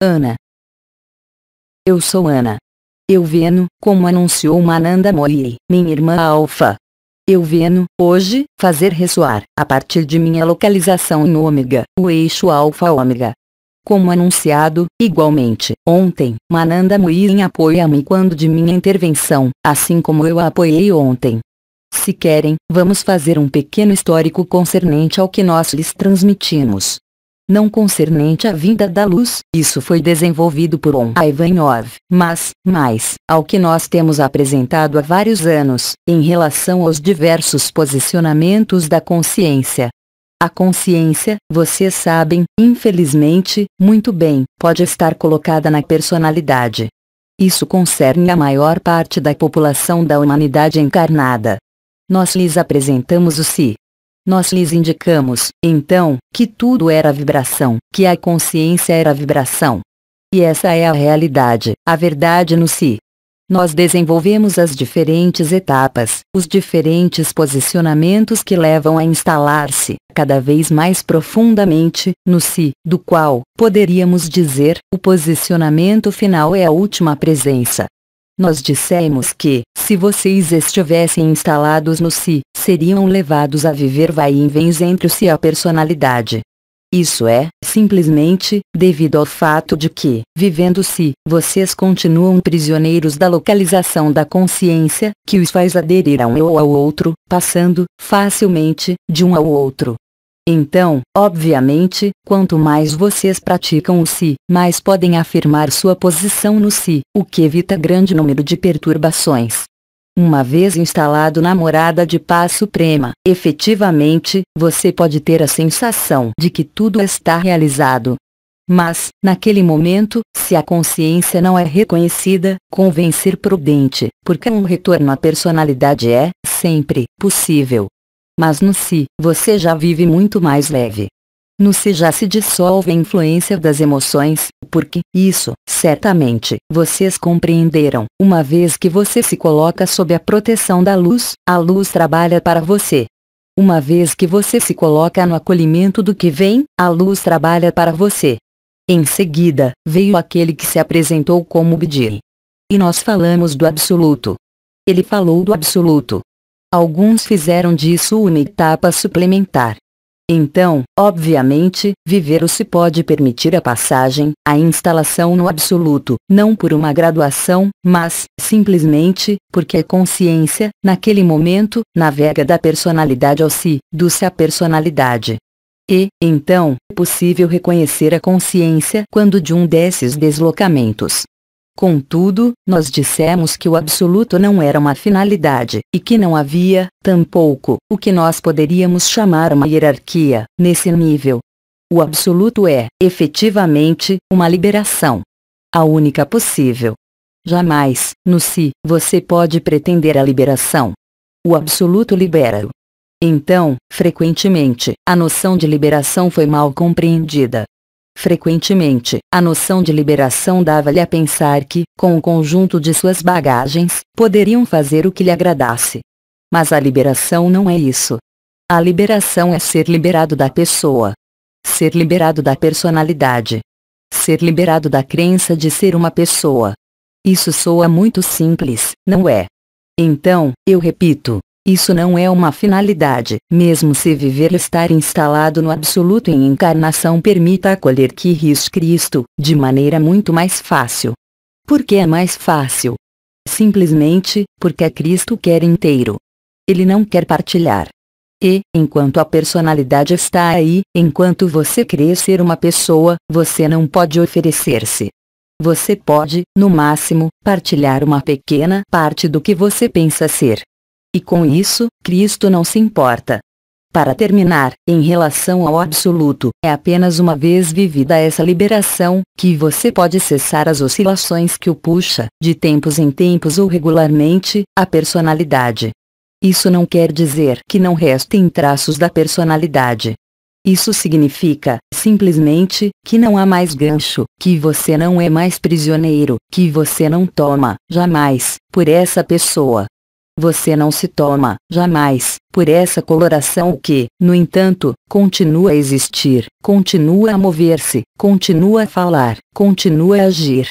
Ana. Eu sou Ana. Eu venho, como anunciou Mananda Moi, minha irmã Alfa. Eu venho, hoje, fazer ressoar, a partir de minha localização em ômega, o eixo alfa-ômega. Como anunciado, igualmente, ontem, Mananda Moirin apoia-me quando de minha intervenção, assim como eu a apoiei ontem. Se querem, vamos fazer um pequeno histórico concernente ao que nós lhes transmitimos não concernente à vinda da luz. Isso foi desenvolvido por um Ivanov, mas, mais, ao que nós temos apresentado há vários anos, em relação aos diversos posicionamentos da consciência. A consciência, vocês sabem, infelizmente, muito bem, pode estar colocada na personalidade. Isso concerne a maior parte da população da humanidade encarnada. Nós lhes apresentamos o si, nós lhes indicamos, então, que tudo era vibração, que a consciência era vibração. E essa é a realidade, a verdade no si. Nós desenvolvemos as diferentes etapas, os diferentes posicionamentos que levam a instalar-se, cada vez mais profundamente, no si, do qual, poderíamos dizer, o posicionamento final é a última presença. Nós dissemos que, se vocês estivessem instalados no si, seriam levados a viver vai e vens entre o si e a personalidade. Isso é, simplesmente, devido ao fato de que, vivendo-se, vocês continuam prisioneiros da localização da consciência, que os faz aderir a um ou ao outro, passando, facilmente, de um ao outro. Então, obviamente, quanto mais vocês praticam o si, mais podem afirmar sua posição no si, o que evita grande número de perturbações. Uma vez instalado na morada de paz suprema, efetivamente, você pode ter a sensação de que tudo está realizado. Mas, naquele momento, se a consciência não é reconhecida, convém ser prudente, porque um retorno à personalidade é, sempre, possível. Mas no si, você já vive muito mais leve no se já se dissolve a influência das emoções, porque, isso, certamente, vocês compreenderam, uma vez que você se coloca sob a proteção da luz, a luz trabalha para você. Uma vez que você se coloca no acolhimento do que vem, a luz trabalha para você. Em seguida, veio aquele que se apresentou como Bidir. E nós falamos do Absoluto. Ele falou do Absoluto. Alguns fizeram disso uma etapa suplementar, então, obviamente, o se pode permitir a passagem, a instalação no absoluto, não por uma graduação, mas, simplesmente, porque a consciência, naquele momento, navega da personalidade ao si, do se à personalidade. E, então, é possível reconhecer a consciência quando de um desses deslocamentos Contudo, nós dissemos que o absoluto não era uma finalidade, e que não havia, tampouco, o que nós poderíamos chamar uma hierarquia, nesse nível. O absoluto é, efetivamente, uma liberação. A única possível. Jamais, no si, você pode pretender a liberação. O absoluto libera-o. Então, frequentemente, a noção de liberação foi mal compreendida, Frequentemente, a noção de liberação dava-lhe a pensar que, com o conjunto de suas bagagens, poderiam fazer o que lhe agradasse. Mas a liberação não é isso. A liberação é ser liberado da pessoa. Ser liberado da personalidade. Ser liberado da crença de ser uma pessoa. Isso soa muito simples, não é? Então, eu repito, isso não é uma finalidade. Mesmo se viver estar instalado no absoluto em encarnação permita acolher que ris Cristo, de maneira muito mais fácil. Por que é mais fácil? Simplesmente, porque é Cristo quer inteiro. Ele não quer partilhar. E, enquanto a personalidade está aí, enquanto você crê ser uma pessoa, você não pode oferecer-se. Você pode, no máximo, partilhar uma pequena parte do que você pensa ser. E com isso, Cristo não se importa. Para terminar, em relação ao absoluto, é apenas uma vez vivida essa liberação, que você pode cessar as oscilações que o puxa, de tempos em tempos ou regularmente, a personalidade. Isso não quer dizer que não restem traços da personalidade. Isso significa, simplesmente, que não há mais gancho, que você não é mais prisioneiro, que você não toma, jamais, por essa pessoa, você não se toma, jamais, por essa coloração que, no entanto, continua a existir, continua a mover-se, continua a falar, continua a agir.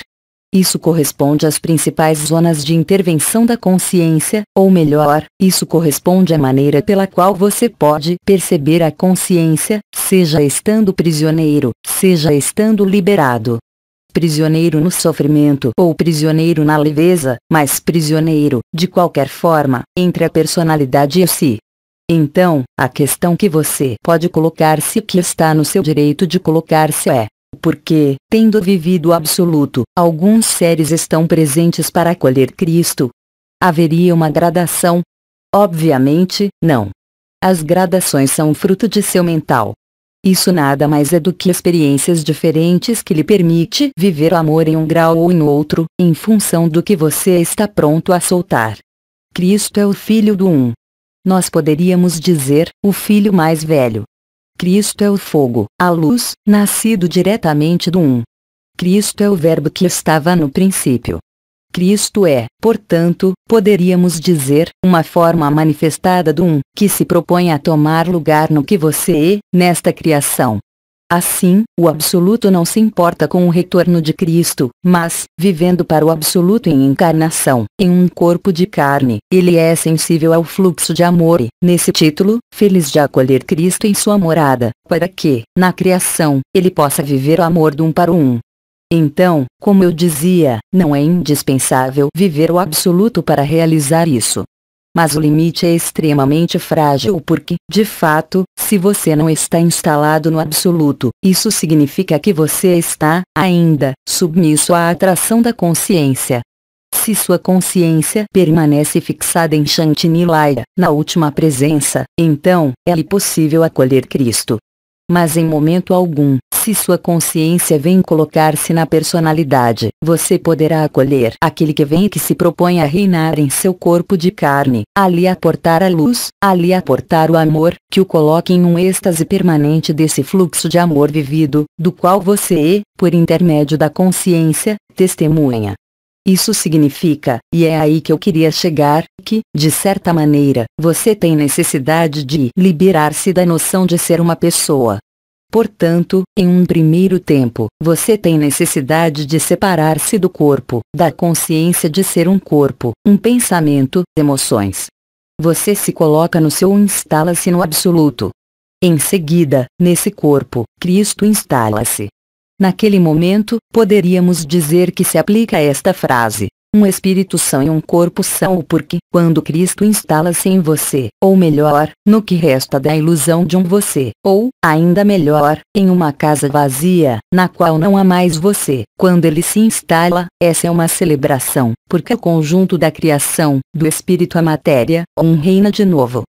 Isso corresponde às principais zonas de intervenção da consciência, ou melhor, isso corresponde à maneira pela qual você pode perceber a consciência, seja estando prisioneiro, seja estando liberado prisioneiro no sofrimento ou prisioneiro na leveza, mas prisioneiro, de qualquer forma, entre a personalidade e si. Então, a questão que você pode colocar-se que está no seu direito de colocar-se é, porque, tendo vivido o absoluto, alguns seres estão presentes para acolher Cristo? Haveria uma gradação? Obviamente, não. As gradações são fruto de seu mental, isso nada mais é do que experiências diferentes que lhe permite viver o amor em um grau ou em outro, em função do que você está pronto a soltar. Cristo é o Filho do Um. Nós poderíamos dizer, o Filho mais velho. Cristo é o fogo, a luz, nascido diretamente do Um. Cristo é o Verbo que estava no princípio. Cristo é, portanto, poderíamos dizer, uma forma manifestada do Um, que se propõe a tomar lugar no que você é, nesta criação. Assim, o Absoluto não se importa com o retorno de Cristo, mas, vivendo para o Absoluto em encarnação, em um corpo de carne, ele é sensível ao fluxo de amor e, nesse título, feliz de acolher Cristo em sua morada, para que, na criação, ele possa viver o amor do um para o um. Então, como eu dizia, não é indispensável viver o absoluto para realizar isso. Mas o limite é extremamente frágil porque, de fato, se você não está instalado no absoluto, isso significa que você está, ainda, submisso à atração da consciência. Se sua consciência permanece fixada em Shantinilaya, na última presença, então, é-lhe possível acolher Cristo, mas em momento algum, se sua consciência vem colocar-se na personalidade, você poderá acolher aquele que vem e que se propõe a reinar em seu corpo de carne, ali aportar a luz, ali aportar o amor, que o coloque em um êxtase permanente desse fluxo de amor vivido, do qual você, é, por intermédio da consciência, testemunha. Isso significa, e é aí que eu queria chegar, que, de certa maneira, você tem necessidade de liberar-se da noção de ser uma pessoa. Portanto, em um primeiro tempo, você tem necessidade de separar-se do corpo, da consciência de ser um corpo, um pensamento, emoções. Você se coloca no seu instala-se no absoluto. Em seguida, nesse corpo, Cristo instala-se. Naquele momento, poderíamos dizer que se aplica esta frase. Um espírito são e um corpo são porque, quando Cristo instala-se em você, ou melhor, no que resta da ilusão de um você, ou, ainda melhor, em uma casa vazia, na qual não há mais você, quando ele se instala, essa é uma celebração, porque o conjunto da criação, do espírito à matéria, um reina de novo.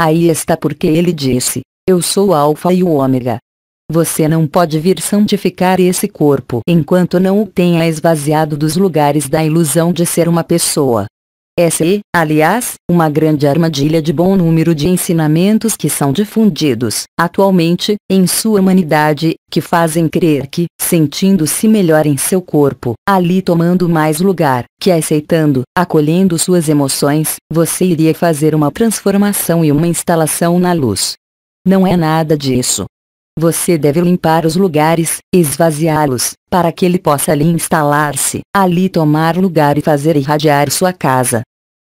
Aí está porque ele disse, eu sou o Alfa e o Ômega, você não pode vir santificar esse corpo enquanto não o tenha esvaziado dos lugares da ilusão de ser uma pessoa. Essa é, aliás, uma grande armadilha de bom número de ensinamentos que são difundidos, atualmente, em sua humanidade, que fazem crer que, sentindo-se melhor em seu corpo, ali tomando mais lugar, que aceitando, acolhendo suas emoções, você iria fazer uma transformação e uma instalação na luz. Não é nada disso. Você deve limpar os lugares, esvaziá-los, para que ele possa ali instalar-se, ali tomar lugar e fazer irradiar sua casa.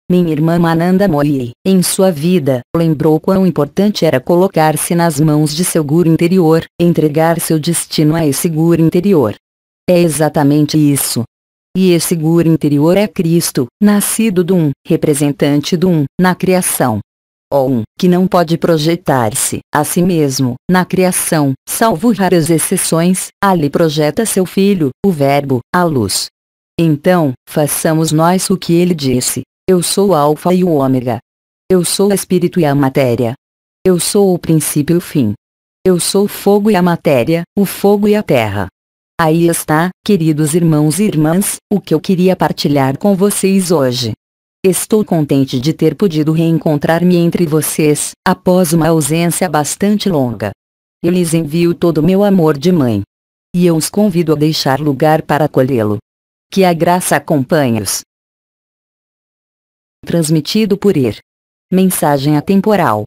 Minha irmã Mananda Moyi, em sua vida, lembrou quão importante era colocar-se nas mãos de seu guru interior, entregar seu destino a esse guru interior. É exatamente isso. E esse guru interior é Cristo, nascido do um, representante do um, na criação ou um que não pode projetar-se a si mesmo na criação, salvo raras exceções, ali projeta seu filho, o Verbo, a luz. Então, façamos nós o que ele disse: Eu sou o Alfa e o Ômega. Eu sou o Espírito e a matéria. Eu sou o princípio e o fim. Eu sou o fogo e a matéria, o fogo e a terra. Aí está, queridos irmãos e irmãs, o que eu queria partilhar com vocês hoje. Estou contente de ter podido reencontrar-me entre vocês, após uma ausência bastante longa. Eu lhes envio todo o meu amor de mãe. E eu os convido a deixar lugar para acolhê-lo. Que a graça acompanhe-os. Transmitido por Ir. Mensagem atemporal.